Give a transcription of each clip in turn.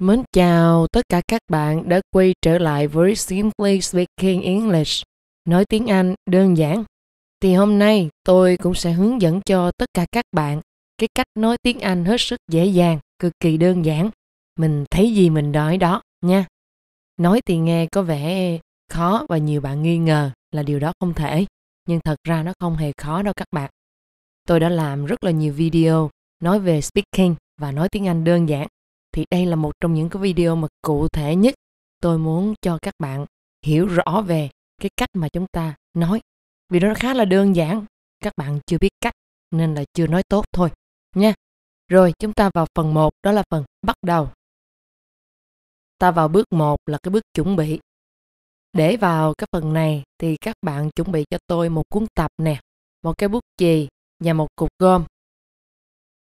Mến chào tất cả các bạn đã quay trở lại với Simply Speaking English, nói tiếng Anh đơn giản. Thì hôm nay tôi cũng sẽ hướng dẫn cho tất cả các bạn cái cách nói tiếng Anh hết sức dễ dàng, cực kỳ đơn giản. Mình thấy gì mình nói đó nha. Nói thì nghe có vẻ khó và nhiều bạn nghi ngờ là điều đó không thể, nhưng thật ra nó không hề khó đâu các bạn. Tôi đã làm rất là nhiều video nói về speaking và nói tiếng Anh đơn giản thì đây là một trong những cái video mà cụ thể nhất tôi muốn cho các bạn hiểu rõ về cái cách mà chúng ta nói vì nó khá là đơn giản các bạn chưa biết cách nên là chưa nói tốt thôi nha rồi chúng ta vào phần 1 đó là phần bắt đầu ta vào bước 1 là cái bước chuẩn bị để vào cái phần này thì các bạn chuẩn bị cho tôi một cuốn tập nè một cái bút chì và một cục gom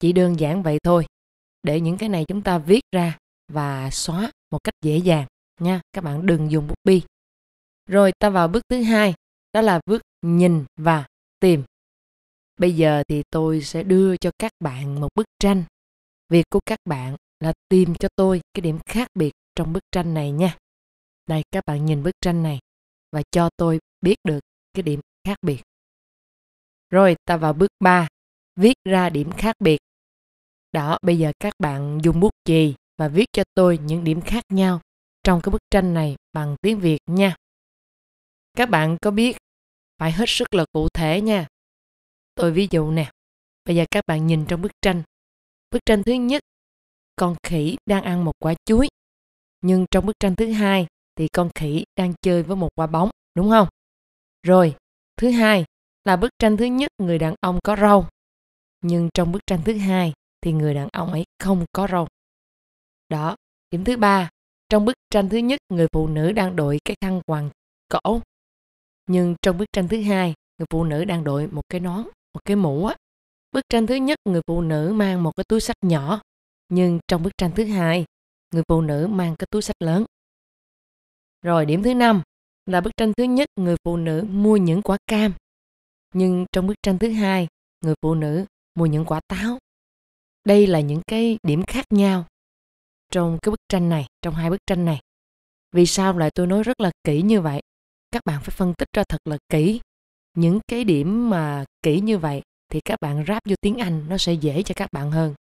chỉ đơn giản vậy thôi để những cái này chúng ta viết ra và xóa một cách dễ dàng nha các bạn đừng dùng bút bi rồi ta vào bước thứ hai đó là bước nhìn và tìm bây giờ thì tôi sẽ đưa cho các bạn một bức tranh việc của các bạn là tìm cho tôi cái điểm khác biệt trong bức tranh này nha đây các bạn nhìn bức tranh này và cho tôi biết được cái điểm khác biệt rồi ta vào bước ba viết ra điểm khác biệt đó, bây giờ các bạn dùng bút chì và viết cho tôi những điểm khác nhau trong cái bức tranh này bằng tiếng Việt nha. Các bạn có biết phải hết sức là cụ thể nha. Tôi ví dụ nè. Bây giờ các bạn nhìn trong bức tranh. Bức tranh thứ nhất, con khỉ đang ăn một quả chuối. Nhưng trong bức tranh thứ hai thì con khỉ đang chơi với một quả bóng, đúng không? Rồi, thứ hai là bức tranh thứ nhất người đàn ông có râu. Nhưng trong bức tranh thứ hai thì người đàn ông ấy không có râu. Đó, điểm thứ ba, trong bức tranh thứ nhất người phụ nữ đang đội cái khăn quàng cổ. Nhưng trong bức tranh thứ hai, người phụ nữ đang đội một cái nón, một cái mũ á. Bức tranh thứ nhất người phụ nữ mang một cái túi sách nhỏ, nhưng trong bức tranh thứ hai, người phụ nữ mang cái túi sách lớn. Rồi điểm thứ năm là bức tranh thứ nhất người phụ nữ mua những quả cam, nhưng trong bức tranh thứ hai, người phụ nữ mua những quả táo đây là những cái điểm khác nhau trong cái bức tranh này trong hai bức tranh này vì sao lại tôi nói rất là kỹ như vậy các bạn phải phân tích ra thật là kỹ những cái điểm mà kỹ như vậy thì các bạn ráp vô tiếng anh nó sẽ dễ cho các bạn hơn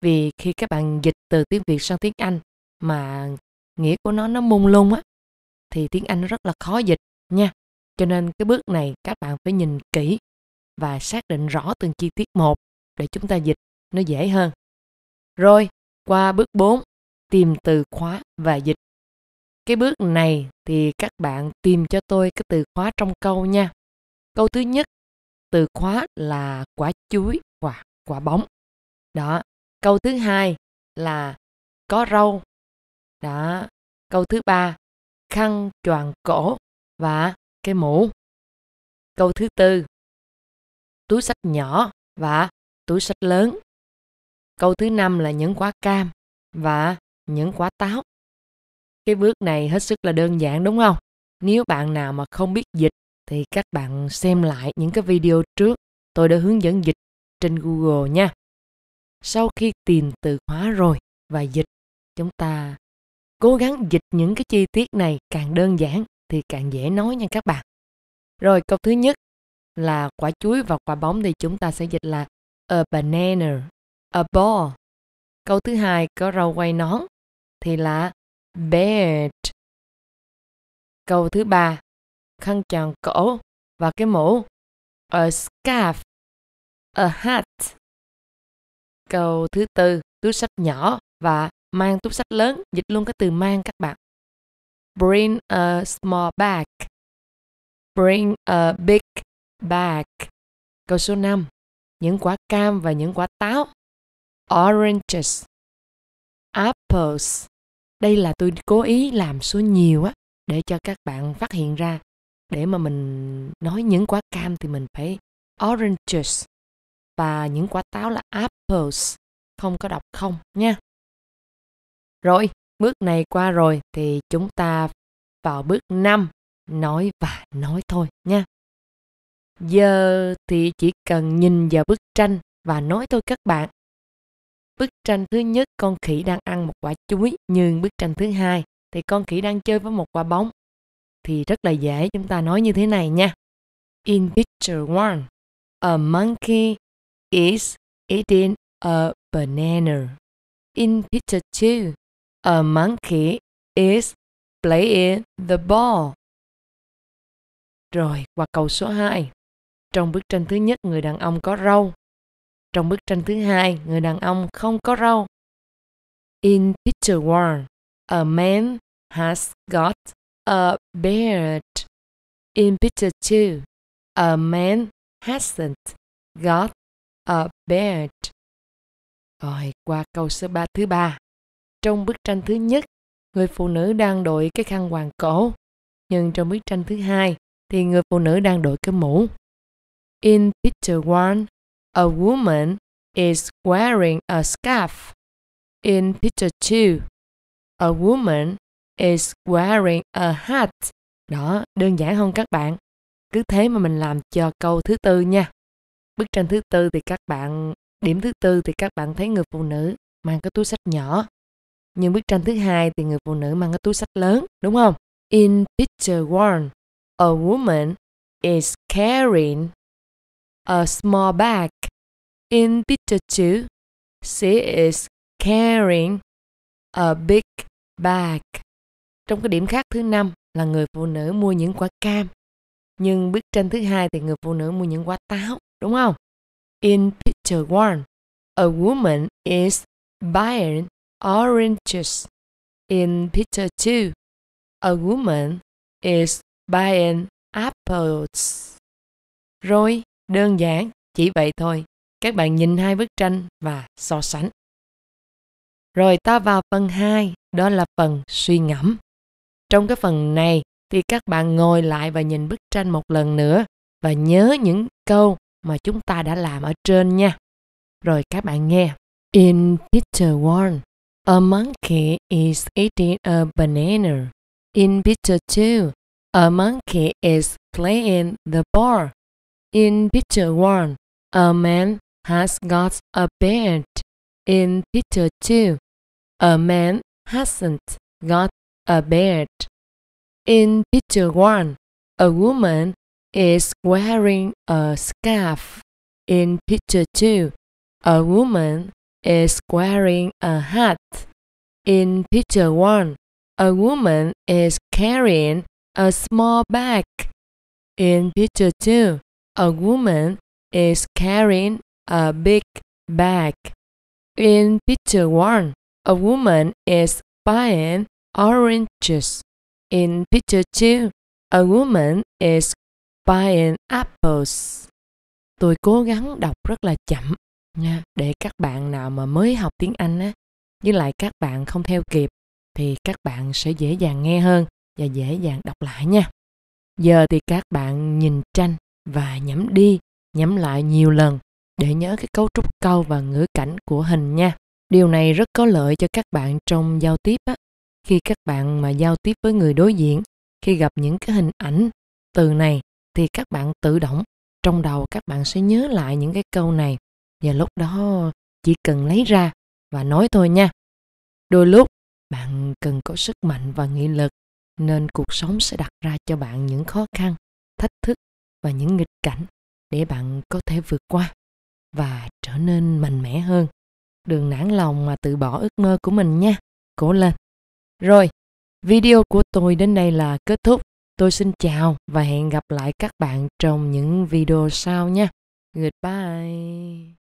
vì khi các bạn dịch từ tiếng việt sang tiếng anh mà nghĩa của nó nó mông lung á thì tiếng anh rất là khó dịch nha cho nên cái bước này các bạn phải nhìn kỹ và xác định rõ từng chi tiết một để chúng ta dịch nó dễ hơn. Rồi, qua bước 4, tìm từ khóa và dịch. Cái bước này thì các bạn tìm cho tôi cái từ khóa trong câu nha. Câu thứ nhất, từ khóa là quả chuối hoặc quả bóng. Đó. Câu thứ hai là có râu. Đó. Câu thứ ba, khăn choàng cổ và cái mũ. Câu thứ tư, túi sách nhỏ và túi sách lớn. Câu thứ năm là những quả cam và những quả táo. Cái bước này hết sức là đơn giản đúng không? Nếu bạn nào mà không biết dịch thì các bạn xem lại những cái video trước tôi đã hướng dẫn dịch trên Google nha. Sau khi tìm từ khóa rồi và dịch, chúng ta cố gắng dịch những cái chi tiết này càng đơn giản thì càng dễ nói nha các bạn. Rồi câu thứ nhất là quả chuối và quả bóng thì chúng ta sẽ dịch là a banana a ball. Câu thứ hai có râu quay nón thì là beard. Câu thứ ba, khăn tròn cổ và cái mũ, a scarf, a hat. Câu thứ tư, túi sách nhỏ và mang túi sách lớn, dịch luôn cái từ mang các bạn. Bring a small bag. Bring a big bag. Câu số 5, những quả cam và những quả táo oranges, apples. Đây là tôi cố ý làm số nhiều á để cho các bạn phát hiện ra. Để mà mình nói những quả cam thì mình phải oranges và những quả táo là apples, không có đọc không nha. Rồi, bước này qua rồi thì chúng ta vào bước 5, nói và nói thôi nha. Giờ thì chỉ cần nhìn vào bức tranh và nói thôi các bạn tranh thứ nhất con khỉ đang ăn một quả chuối nhưng bức tranh thứ hai thì con khỉ đang chơi với một quả bóng thì rất là dễ chúng ta nói như thế này nha in picture one a monkey is eating a banana in picture two a monkey is playing the ball rồi qua câu số 2 trong bức tranh thứ nhất người đàn ông có râu trong bức tranh thứ hai, người đàn ông không có râu. In picture one, a man has got a beard. In picture two, a man hasn't got a beard. Rồi qua câu số 3 thứ ba. Trong bức tranh thứ nhất, người phụ nữ đang đội cái khăn hoàng cổ. Nhưng trong bức tranh thứ hai thì người phụ nữ đang đội cái mũ. In picture one, A woman is wearing a scarf. In picture 2, a woman is wearing a hat. Đó, đơn giản hơn các bạn. Cứ thế mà mình làm cho câu thứ tư nha. Bức tranh thứ tư thì các bạn, điểm thứ tư thì các bạn thấy người phụ nữ mang cái túi sách nhỏ. Nhưng bức tranh thứ hai thì người phụ nữ mang cái túi sách lớn, đúng không? In picture one, a woman is carrying a small bag. In picture 2, she is carrying a big bag. Trong cái điểm khác thứ năm là người phụ nữ mua những quả cam. Nhưng bức tranh thứ hai thì người phụ nữ mua những quả táo, đúng không? In picture 1, a woman is buying oranges. In picture 2, a woman is buying apples. Rồi, Đơn giản, chỉ vậy thôi. Các bạn nhìn hai bức tranh và so sánh. Rồi ta vào phần 2, đó là phần suy ngẫm. Trong cái phần này thì các bạn ngồi lại và nhìn bức tranh một lần nữa và nhớ những câu mà chúng ta đã làm ở trên nha. Rồi các bạn nghe. In picture one, a monkey is eating a banana. In picture two, a monkey is playing the ball. In picture 1, a man has got a beard. In picture 2, a man hasn't got a beard. In picture 1, a woman is wearing a scarf. In picture 2, a woman is wearing a hat. In picture 1, a woman is carrying a small bag. In picture 2, A woman is carrying a big bag. In picture 1, a woman is buying oranges. In picture 2, a woman is buying apples. Tôi cố gắng đọc rất là chậm nha để các bạn nào mà mới học tiếng Anh á với lại các bạn không theo kịp thì các bạn sẽ dễ dàng nghe hơn và dễ dàng đọc lại nha. Giờ thì các bạn nhìn tranh và nhắm đi, nhắm lại nhiều lần để nhớ cái cấu trúc câu và ngữ cảnh của hình nha. Điều này rất có lợi cho các bạn trong giao tiếp á. Khi các bạn mà giao tiếp với người đối diện, khi gặp những cái hình ảnh từ này thì các bạn tự động trong đầu các bạn sẽ nhớ lại những cái câu này và lúc đó chỉ cần lấy ra và nói thôi nha. Đôi lúc bạn cần có sức mạnh và nghị lực nên cuộc sống sẽ đặt ra cho bạn những khó khăn, thách thức và những nghịch cảnh để bạn có thể vượt qua và trở nên mạnh mẽ hơn đừng nản lòng mà từ bỏ ước mơ của mình nha cố lên rồi video của tôi đến đây là kết thúc tôi xin chào và hẹn gặp lại các bạn trong những video sau nha goodbye